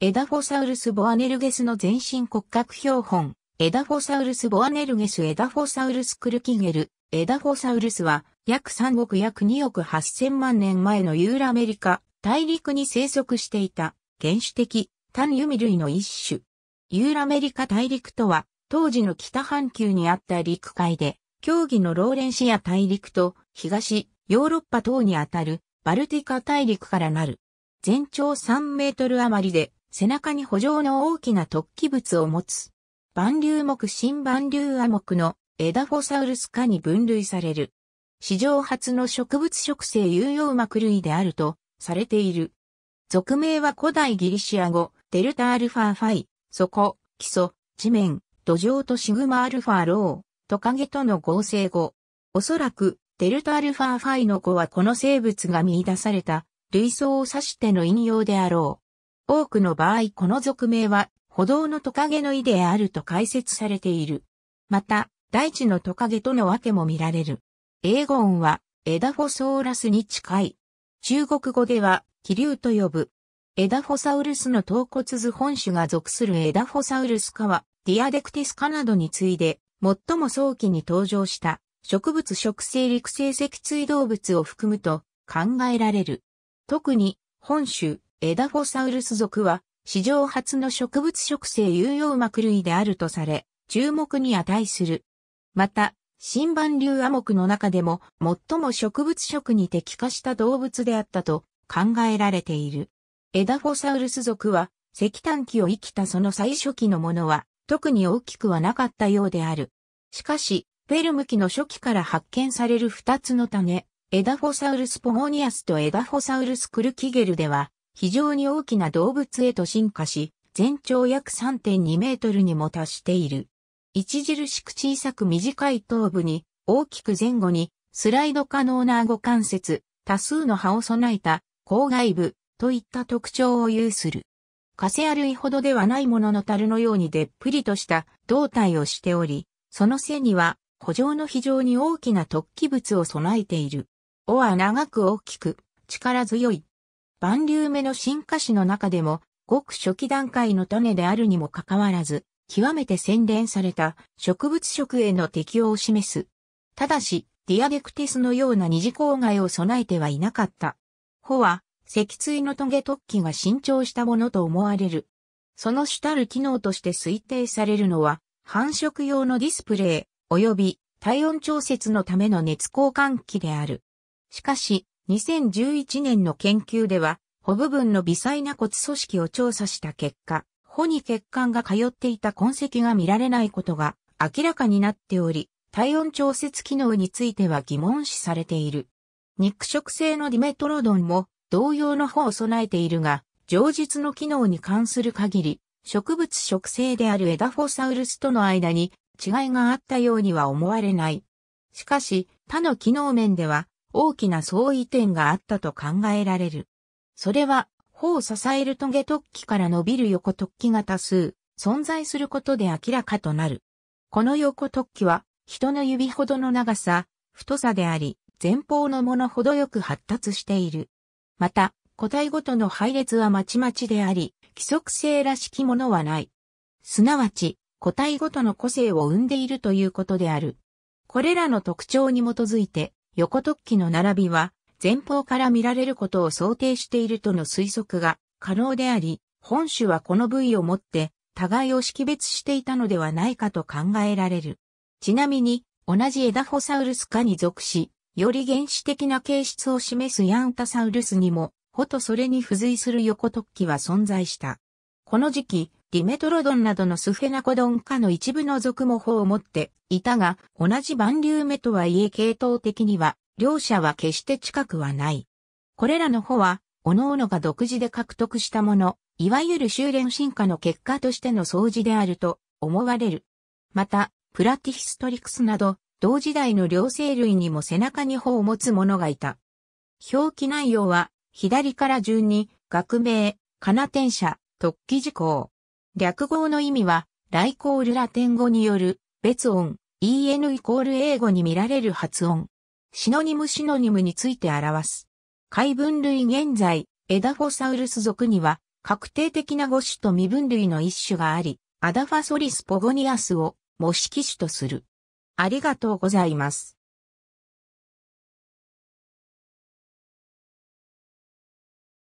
エダフォサウルス・ボアネルゲスの全身骨格標本、エダフォサウルス・ボアネルゲス、エダフォサウルス・クルキゲル、エダフォサウルスは、約3億約2億8000万年前のユーラアメリカ、大陸に生息していた、原始的、単ユミ類の一種。ユーラメリカ大陸とは、当時の北半球にあった陸海で、競技のローレンシア大陸と、東、ヨーロッパ等にあたる、バルティカ大陸からなる。全長3メートル余りで、背中に補助の大きな突起物を持つ。万竜目新万竜亜目のエダフォサウルス科に分類される。史上初の植物植生有用膜類であるとされている。俗名は古代ギリシア語、デルタアルファファイ、底、基礎、地面、土壌とシグマアルファロー、トカゲとの合成語。おそらく、デルタアルファファイの語はこの生物が見出された、類想を指しての引用であろう。多くの場合この俗名は歩道のトカゲの意であると解説されている。また、大地のトカゲとの訳も見られる。英語音はエダフォソーラスに近い。中国語では気流と呼ぶ。エダフォサウルスの頭骨図本種が属するエダフォサウルス科はディアデクティス科などに次いで最も早期に登場した植物植生陸生脊椎動物を含むと考えられる。特に本種、エダフォサウルス属は、史上初の植物植生有用膜類であるとされ、注目に値する。また、新版流亜目の中でも最も植物食に適化した動物であったと考えられている。エダフォサウルス属は石炭期を生きたその最初期のものは特に大きくはなかったようである。しかし、ペルム期の初期から発見される二つの種、エダフォサウルスポモニアスとエダフォサウルスクルキゲルでは非常に大きな動物へと進化し、全長約3.2メートルにも達している。著しく小さく短い頭部に、大きく前後に、スライド可能な顎関節、多数の葉を備えた、口外部、といった特徴を有する。カセア類ほどではないものの樽のようにでっぷりとした胴体をしており、その背には、古城の非常に大きな突起物を備えている。尾は長く大きく、力強い、万流目の進化史の中でも、ごく初期段階の種であるにもかかわらず、極めて洗練された植物食への適応を示す。ただし、ディアデクティスのような二次公害を備えてはいなかった。穂は、脊椎のトゲ突起が伸長したものと思われる。その主たる機能として推定されるのは、繁殖用のディスプレイ、及び体温調節のための熱交換器である。しかし、2011年の研究では、補部分の微細な骨組織を調査した結果、補に血管が通っていた痕跡が見られないことが明らかになっており、体温調節機能については疑問視されている。肉食性のディメトロドンも同様の方を備えているが、上述の機能に関する限り、植物食性であるエダフォサウルスとの間に違いがあったようには思われない。しかし、他の機能面では、大きな相違点があったと考えられる。それは、頬を支えるトゲ突起から伸びる横突起が多数、存在することで明らかとなる。この横突起は、人の指ほどの長さ、太さであり、前方のものほどよく発達している。また、個体ごとの配列はまちまちであり、規則性らしきものはない。すなわち、個体ごとの個性を生んでいるということである。これらの特徴に基づいて、横突起の並びは、前方から見られることを想定しているとの推測が可能であり、本種はこの部位をもって、互いを識別していたのではないかと考えられる。ちなみに、同じエダホサウルス科に属し、より原始的な形質を示すヤンタサウルスにも、ほとそれに付随する横突起は存在した。この時期、ディメトロドンなどのスフェナコドン科の一部の属も法を持っていたが、同じ万竜目とはいえ系統的には、両者は決して近くはない。これらの穂は、各々が独自で獲得したもの、いわゆる修練進化の結果としての掃除であると思われる。また、プラティヒストリクスなど、同時代の両生類にも背中に穂を持つ者がいた。表記内容は、左から順に、学名、カナテン社、特事項、略語の意味は、ライコールラテン語による、別音、en イコール英語に見られる発音。シノニムシノニムについて表す。解分類現在、エダフォサウルス属には、確定的な語種と未分類の一種があり、アダファソリスポゴニアスを模式種とする。ありがとうございます。